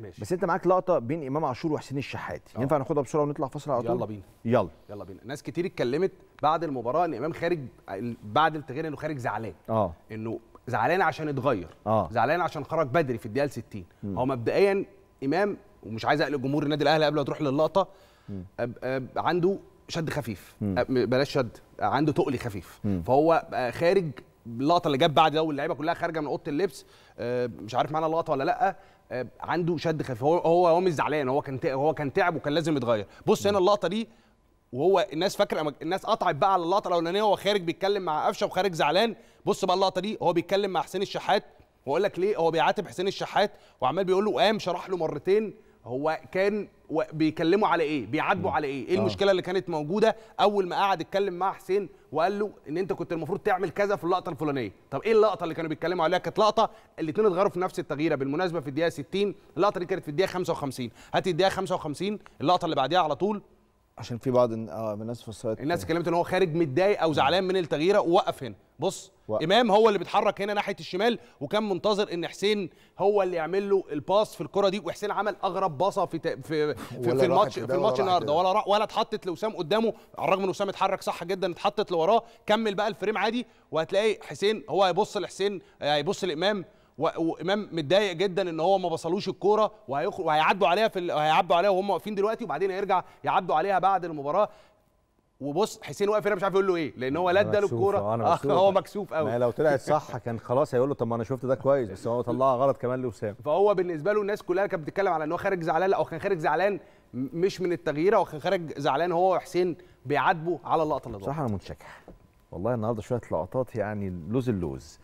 ماشي بس انت معاك لقطه بين امام عاشور وحسين الشحاتي آه. ينفع ناخدها بسرعه ونطلع فاصل على طول يلا بينا يلا يلا بينا ناس كتير اتكلمت بعد المباراه ان امام خارج بعد التغيير انه خارج زعلان اه انه زعلان عشان اتغير آه. زعلان عشان خرج بدري في الدقيقه 60 هو مبدئيا امام ومش عايز اقلق جمهور النادي الاهلي قبل ما تروح للقطه أب أب عنده شد خفيف بلاش شد عنده تقلي خفيف مم. فهو آه، خارج اللقطه اللي جت بعد ده اللعيبه كلها خارجه من اوضه اللبس آه، مش عارف معنى اللقطه ولا لا آه، عنده شد خفيف هو هو هو مش زعلان هو كان هو كان تعب وكان لازم يتغير بص هنا اللقطه دي وهو الناس فاكره الناس قطعت بقى على اللقطه الاولانيه وهو خارج بيتكلم مع قفشه وخارج زعلان بص بقى اللقطه دي هو بيتكلم مع حسين الشحات واقول لك ليه هو بيعاتب حسين الشحات وعمال بيقول له قام شرح له مرتين هو كان بيكلموا على ايه بيعاتبوا على ايه ايه آه. المشكله اللي كانت موجوده اول ما قعد اتكلم مع حسين وقال له ان انت كنت المفروض تعمل كذا في اللقطه الفلانيه طب ايه اللقطه اللي كانوا بيتكلموا عليها كانت لقطه الاثنين اتغيروا في نفس التغييره بالمناسبه في الدقيقه 60 اللقطه دي كانت في الدقيقه 55 هات الدقيقه 55 اللقطه اللي بعديها على طول عشان في بعض آه، الناس فسرت الناس اتكلمت ان هو خارج متضايق او زعلان من التغييره ووقف هنا بص و... امام هو اللي بيتحرك هنا ناحيه الشمال وكان منتظر ان حسين هو اللي يعمل له الباس في الكره دي وحسين عمل اغرب باصه في في في, في الماتش في الماتش النهارده ولا ولا اتحطت لوسام قدامه على الرغم ان وسام اتحرك صح جدا اتحطت لوراه كمل بقى الفريم عادي وهتلاقي حسين هو هيبص لحسين آه، هيبص لامام وامام متضايق جدا ان هو ما بصلوش الكوره وهيخرج وهيعدوا عليها في ال... هيعدوا عليها وهم واقفين دلوقتي وبعدين هيرجع يعدوا عليها بعد المباراه وبص حسين واقف هنا مش عارف يقول له ايه لان هو لا اداله الكوره آه، هو مكسوف قوي لو طلعت صح كان خلاص هيقول له طب ما انا شفت ده كويس بس هو طلعها غلط كمان لوسام فهو بالنسبه له الناس كلها كانت بتتكلم على ان هو خارج زعلان لا هو كان خارج زعلان مش من التغيير هو كان خارج زعلان هو وحسين بيعاتبه على اللقطه اللي صح انا منشكح والله النهارده شويه لقطات يعني لوز اللوز